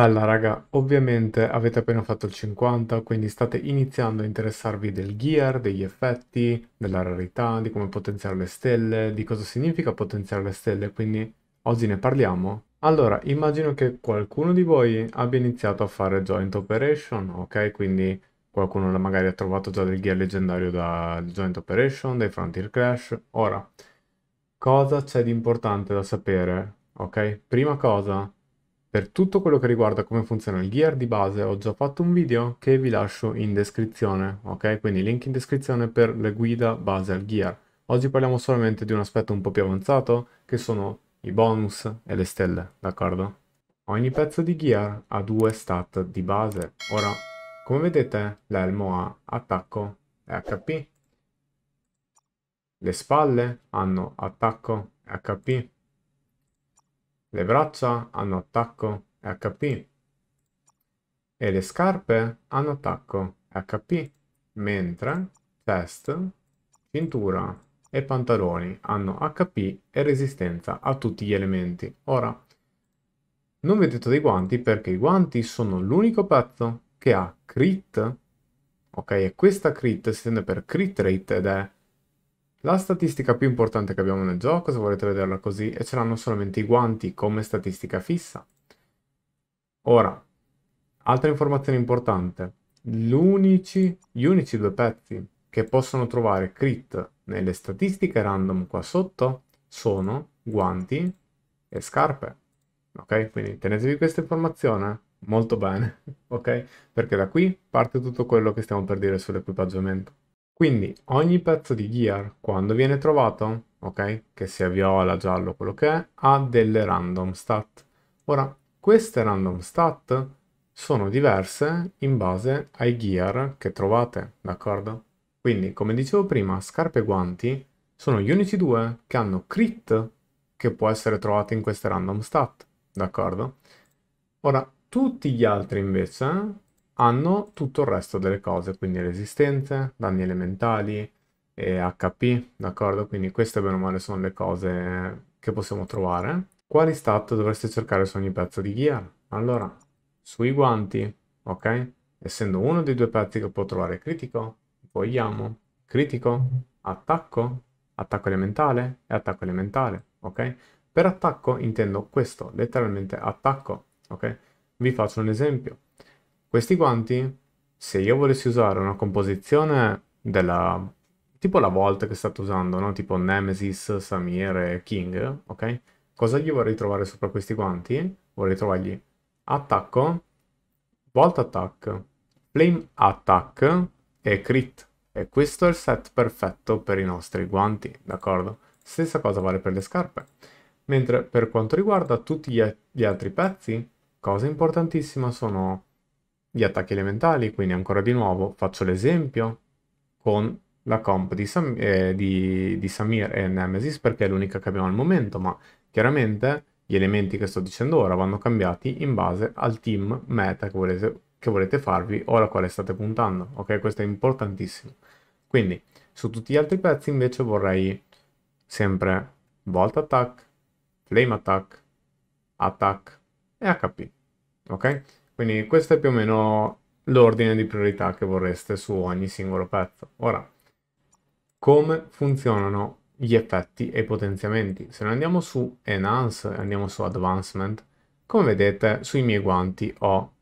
Bella raga, ovviamente avete appena fatto il 50, quindi state iniziando a interessarvi del gear, degli effetti, della rarità, di come potenziare le stelle, di cosa significa potenziare le stelle, quindi oggi ne parliamo. Allora, immagino che qualcuno di voi abbia iniziato a fare joint operation, ok? Quindi qualcuno magari ha trovato già del gear leggendario da joint operation, dai frontier crash. Ora, cosa c'è di importante da sapere, ok? Prima cosa, per tutto quello che riguarda come funziona il gear di base ho già fatto un video che vi lascio in descrizione, ok? Quindi link in descrizione per le guida base al gear. Oggi parliamo solamente di un aspetto un po' più avanzato che sono i bonus e le stelle, d'accordo? Ogni pezzo di gear ha due stat di base. Ora, come vedete l'elmo ha attacco e HP. Le spalle hanno attacco e HP le braccia hanno attacco HP e le scarpe hanno attacco HP, mentre chest, cintura e pantaloni hanno HP e resistenza a tutti gli elementi. Ora, non vedete dei guanti perché i guanti sono l'unico pezzo che ha crit, ok? E questa crit si intende per crit rate ed è la statistica più importante che abbiamo nel gioco, se volete vederla così, e ce l'hanno solamente i guanti come statistica fissa. Ora, altra informazione importante. gli unici due pezzi che possono trovare crit nelle statistiche random qua sotto sono guanti e scarpe. Ok? Quindi tenetevi questa informazione molto bene, ok? Perché da qui parte tutto quello che stiamo per dire sull'equipaggiamento. Quindi ogni pezzo di gear, quando viene trovato, ok, che sia viola, giallo, quello che è, ha delle random stat. Ora, queste random stat sono diverse in base ai gear che trovate, d'accordo? Quindi, come dicevo prima, scarpe e guanti sono gli unici due che hanno crit che può essere trovato in queste random stat, d'accordo? Ora, tutti gli altri invece hanno tutto il resto delle cose, quindi resistenze, danni elementali e HP, d'accordo? Quindi queste bene o male sono le cose che possiamo trovare. Quali stat dovreste cercare su ogni pezzo di gear? Allora, sui guanti, ok? Essendo uno dei due pezzi che può trovare critico, vogliamo, critico, attacco, attacco elementale e attacco elementale, ok? Per attacco intendo questo, letteralmente attacco, ok? Vi faccio un esempio questi guanti, se io volessi usare una composizione della... tipo la volta che state usando, no? Tipo Nemesis, Samir e King, ok? Cosa gli vorrei trovare sopra questi guanti? Vorrei trovargli attacco, volt attack, flame attack e crit. E questo è il set perfetto per i nostri guanti, d'accordo? Stessa cosa vale per le scarpe. Mentre per quanto riguarda tutti gli, gli altri pezzi, cosa importantissima sono gli attacchi elementali, quindi ancora di nuovo faccio l'esempio con la comp di, Sam, eh, di, di Samir e Nemesis perché è l'unica che abbiamo al momento, ma chiaramente gli elementi che sto dicendo ora vanno cambiati in base al team meta che volete, che volete farvi o alla quale state puntando, ok? Questo è importantissimo. Quindi su tutti gli altri pezzi invece vorrei sempre Volt Attack, Flame Attack, Attack e HP, ok? Quindi questo è più o meno l'ordine di priorità che vorreste su ogni singolo pezzo. Ora, come funzionano gli effetti e i potenziamenti? Se noi andiamo su Enhance, andiamo su Advancement, come vedete sui miei guanti ho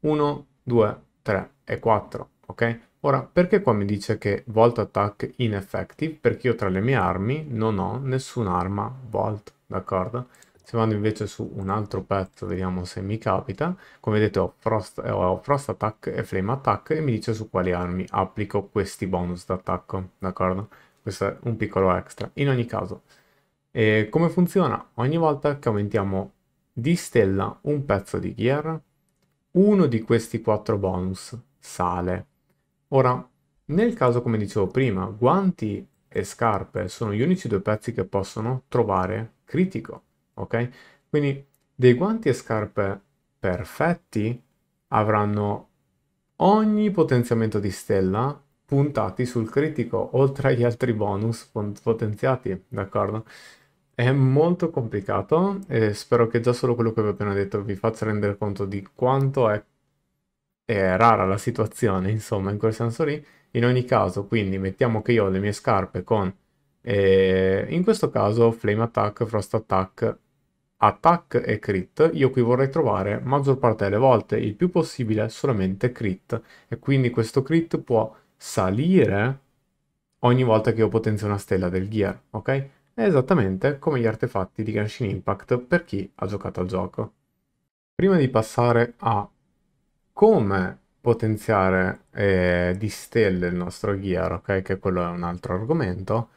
1, 2, 3 e 4, ok? Ora, perché qua mi dice che Volt Attack Ineffective? Perché io tra le mie armi non ho nessun'arma Volt, d'accordo? Se vado invece su un altro pezzo, vediamo se mi capita. Come vedete ho Frost, eh, ho Frost Attack e Flame Attack e mi dice su quali armi applico questi bonus d'attacco, d'accordo? Questo è un piccolo extra. In ogni caso, e eh, come funziona? Ogni volta che aumentiamo di stella un pezzo di gear, uno di questi quattro bonus sale. Ora, nel caso come dicevo prima, guanti e scarpe sono gli unici due pezzi che possono trovare critico ok? Quindi dei guanti e scarpe perfetti avranno ogni potenziamento di stella puntati sul critico, oltre agli altri bonus potenziati, d'accordo? È molto complicato e spero che già solo quello che vi ho appena detto vi faccia rendere conto di quanto è, è rara la situazione, insomma, in quel senso lì. In ogni caso, quindi, mettiamo che io ho le mie scarpe con e in questo caso Flame Attack, Frost Attack, Attack e Crit, io qui vorrei trovare maggior parte delle volte, il più possibile, solamente Crit. E quindi questo Crit può salire ogni volta che io potenzio una stella del gear, ok? È esattamente come gli artefatti di Genshin Impact per chi ha giocato al gioco. Prima di passare a come potenziare eh, di stelle il nostro gear, ok? Che quello è un altro argomento,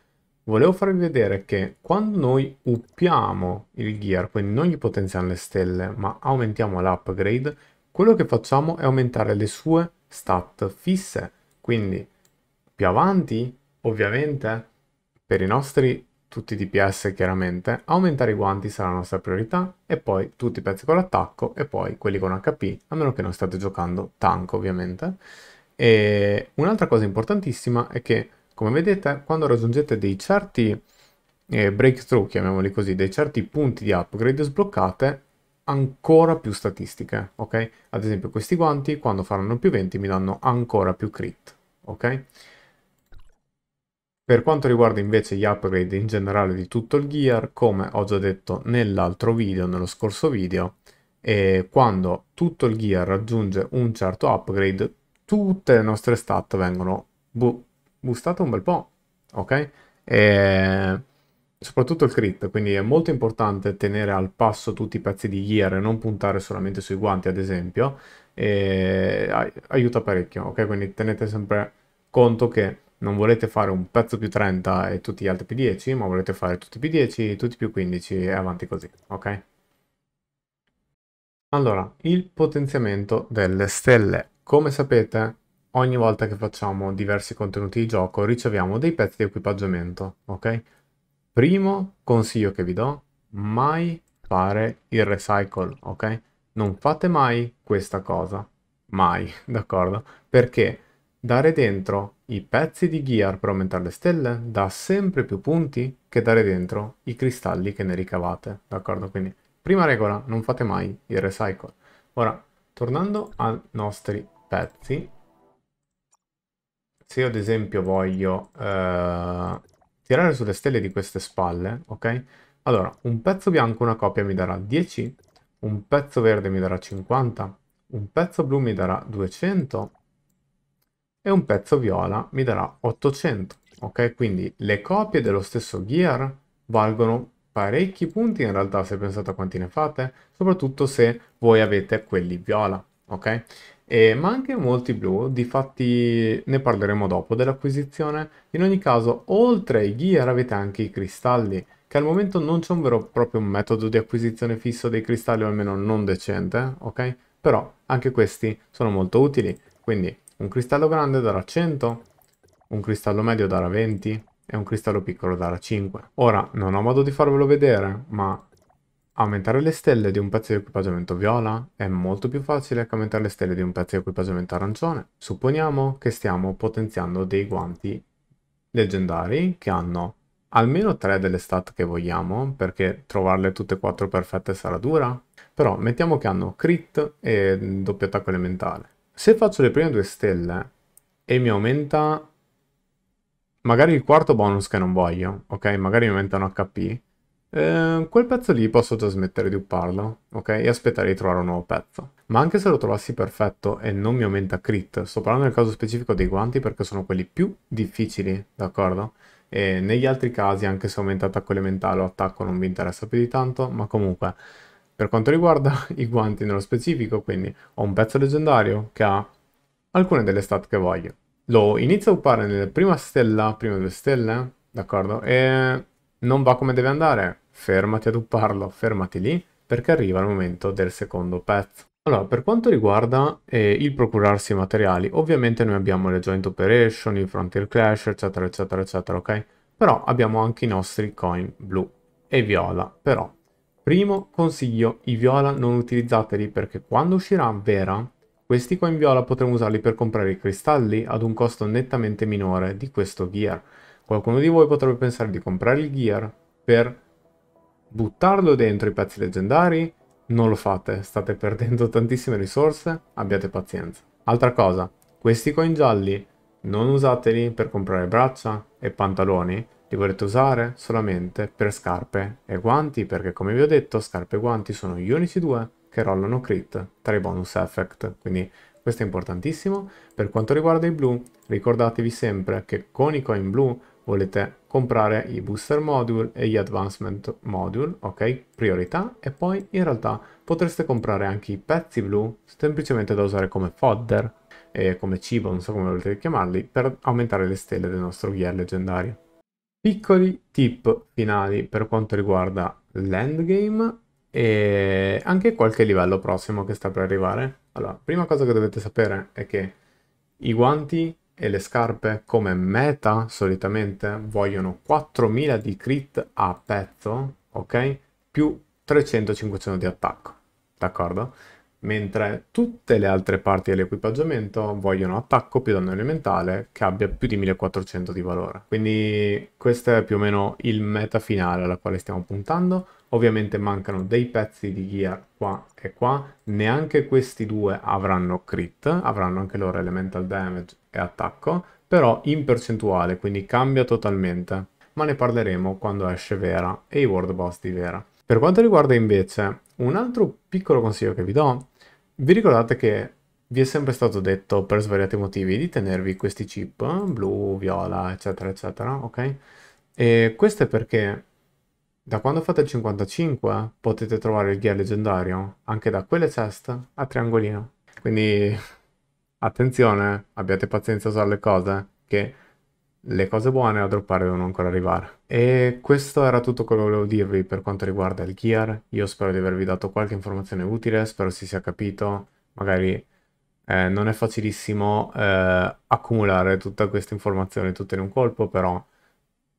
volevo farvi vedere che quando noi uppiamo il gear, quindi non gli potenziamo le stelle, ma aumentiamo l'upgrade, quello che facciamo è aumentare le sue stat fisse. Quindi più avanti, ovviamente, per i nostri tutti i DPS chiaramente, aumentare i guanti sarà la nostra priorità e poi tutti i pezzi con l'attacco e poi quelli con HP, a meno che non state giocando tank ovviamente. E un'altra cosa importantissima è che come vedete, quando raggiungete dei certi eh, breakthrough, chiamiamoli così, dei certi punti di upgrade, sbloccate ancora più statistiche, ok? Ad esempio questi guanti, quando faranno più 20, mi danno ancora più crit, ok? Per quanto riguarda invece gli upgrade in generale di tutto il gear, come ho già detto nell'altro video, nello scorso video, eh, quando tutto il gear raggiunge un certo upgrade, tutte le nostre stat vengono boh, bustato un bel po', ok? E soprattutto il crit, quindi è molto importante tenere al passo tutti i pezzi di gear e non puntare solamente sui guanti, ad esempio, aiuta parecchio, ok? Quindi tenete sempre conto che non volete fare un pezzo più 30 e tutti gli altri più 10, ma volete fare tutti più 10, tutti più 15 e avanti così, ok? Allora, il potenziamento delle stelle. Come sapete, ogni volta che facciamo diversi contenuti di gioco riceviamo dei pezzi di equipaggiamento, ok? Primo consiglio che vi do, mai fare il recycle, ok? Non fate mai questa cosa, mai, d'accordo? Perché dare dentro i pezzi di gear per aumentare le stelle dà sempre più punti che dare dentro i cristalli che ne ricavate, d'accordo? Quindi, prima regola, non fate mai il recycle. Ora, tornando ai nostri pezzi, se io ad esempio voglio eh, tirare sulle stelle di queste spalle, ok? Allora, un pezzo bianco una copia mi darà 10, un pezzo verde mi darà 50, un pezzo blu mi darà 200 e un pezzo viola mi darà 800, ok? Quindi le copie dello stesso gear valgono parecchi punti in realtà se pensate a quanti ne fate, soprattutto se voi avete quelli viola, ok? eh, ma anche molti blu, difatti ne parleremo dopo dell'acquisizione. In ogni caso, oltre ai gear avete anche i cristalli, che al momento non c'è un vero e proprio metodo di acquisizione fisso dei cristalli, o almeno non decente, ok? Però anche questi sono molto utili, quindi un cristallo grande darà 100, un cristallo medio darà 20 e un cristallo piccolo darà 5. Ora, non ho modo di farvelo vedere, ma Aumentare le stelle di un pezzo di equipaggiamento viola è molto più facile che aumentare le stelle di un pezzo di equipaggiamento arancione. Supponiamo che stiamo potenziando dei guanti leggendari che hanno almeno 3 delle stat che vogliamo, perché trovarle tutte e quattro perfette sarà dura, però mettiamo che hanno crit e doppio attacco elementale. Se faccio le prime due stelle e mi aumenta magari il quarto bonus che non voglio, ok? Magari mi aumentano HP, Ehm, quel pezzo lì posso già smettere di upparlo, ok? E aspettare di trovare un nuovo pezzo. Ma anche se lo trovassi perfetto e non mi aumenta crit, sto parlando nel caso specifico dei guanti perché sono quelli più difficili, d'accordo? E negli altri casi, anche se aumenta attacco elementale o attacco, non mi interessa più di tanto, ma comunque... Per quanto riguarda i guanti nello specifico, quindi ho un pezzo leggendario che ha alcune delle stat che voglio. Lo inizio a upare nella prima stella, prima due stelle, d'accordo? E non va come deve andare? Fermati a dupparlo, fermati lì, perché arriva il momento del secondo pezzo. Allora, per quanto riguarda eh, il procurarsi i materiali, ovviamente noi abbiamo le joint operation, i frontier clash, eccetera, eccetera, eccetera, ok? Però abbiamo anche i nostri coin blu e viola, però. Primo consiglio, i viola non utilizzateli perché quando uscirà vera, questi coin viola potremo usarli per comprare i cristalli ad un costo nettamente minore di questo gear. Qualcuno di voi potrebbe pensare di comprare il gear per buttarlo dentro i pezzi leggendari. Non lo fate, state perdendo tantissime risorse, abbiate pazienza. Altra cosa, questi coin gialli non usateli per comprare braccia e pantaloni, li volete usare solamente per scarpe e guanti, perché come vi ho detto scarpe e guanti sono gli unici due che rollano crit tra i bonus effect, quindi questo è importantissimo. Per quanto riguarda i blu, ricordatevi sempre che con i coin blu volete comprare i booster module e gli advancement module, ok? Priorità e poi in realtà potreste comprare anche i pezzi blu semplicemente da usare come fodder e come cibo, non so come volete chiamarli, per aumentare le stelle del nostro gear leggendario. Piccoli tip finali per quanto riguarda l'endgame e anche qualche livello prossimo che sta per arrivare. Allora, prima cosa che dovete sapere è che i guanti e le scarpe come meta solitamente vogliono 4000 di crit a pezzo, ok? Più 300-500 di attacco, d'accordo? Mentre tutte le altre parti dell'equipaggiamento vogliono attacco più danno elementale che abbia più di 1400 di valore. Quindi questo è più o meno il meta finale alla quale stiamo puntando. Ovviamente mancano dei pezzi di gear qua e qua, neanche questi due avranno crit, avranno anche loro elemental damage e attacco, però in percentuale, quindi cambia totalmente. Ma ne parleremo quando esce Vera e i World Boss di Vera. Per quanto riguarda invece un altro piccolo consiglio che vi do, vi ricordate che vi è sempre stato detto per svariati motivi di tenervi questi chip blu, viola, eccetera, eccetera, ok? E questo è perché da quando fate il 55 eh, potete trovare il gear leggendario, anche da quelle ceste a triangolino. Quindi attenzione, eh, abbiate pazienza a usare le cose, che le cose buone a droppare devono ancora arrivare. E questo era tutto quello che volevo dirvi per quanto riguarda il gear. Io spero di avervi dato qualche informazione utile, spero si sia capito. Magari eh, non è facilissimo eh, accumulare tutta questa informazione tutta in un colpo, però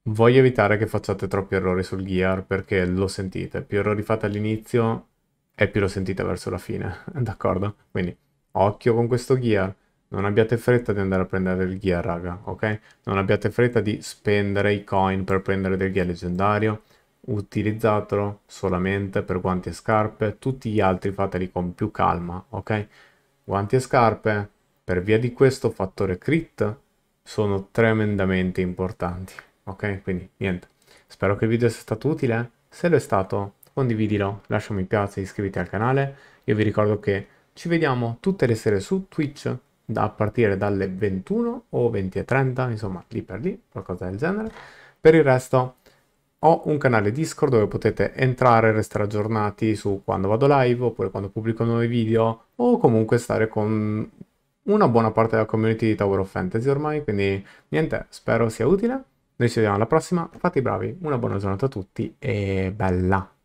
Voglio evitare che facciate troppi errori sul gear perché lo sentite. Più errori fate all'inizio e più lo sentite verso la fine, d'accordo? Quindi occhio con questo gear. Non abbiate fretta di andare a prendere il gear, raga, ok? Non abbiate fretta di spendere i coin per prendere del gear leggendario. Utilizzatelo solamente per guanti e scarpe. Tutti gli altri fateli con più calma, ok? Guanti e scarpe, per via di questo fattore crit, sono tremendamente importanti ok? Quindi niente, spero che il video sia stato utile, se lo è stato condividilo, lascia un mi piace, iscriviti al canale, io vi ricordo che ci vediamo tutte le sere su Twitch da a partire dalle 21 o 20 e 30, insomma lì per lì, qualcosa del genere. Per il resto ho un canale Discord dove potete entrare e restare aggiornati su quando vado live oppure quando pubblico nuovi video o comunque stare con una buona parte della community di Tower of Fantasy ormai, quindi niente, spero sia utile noi ci vediamo alla prossima, fate i bravi, una buona giornata a tutti e bella!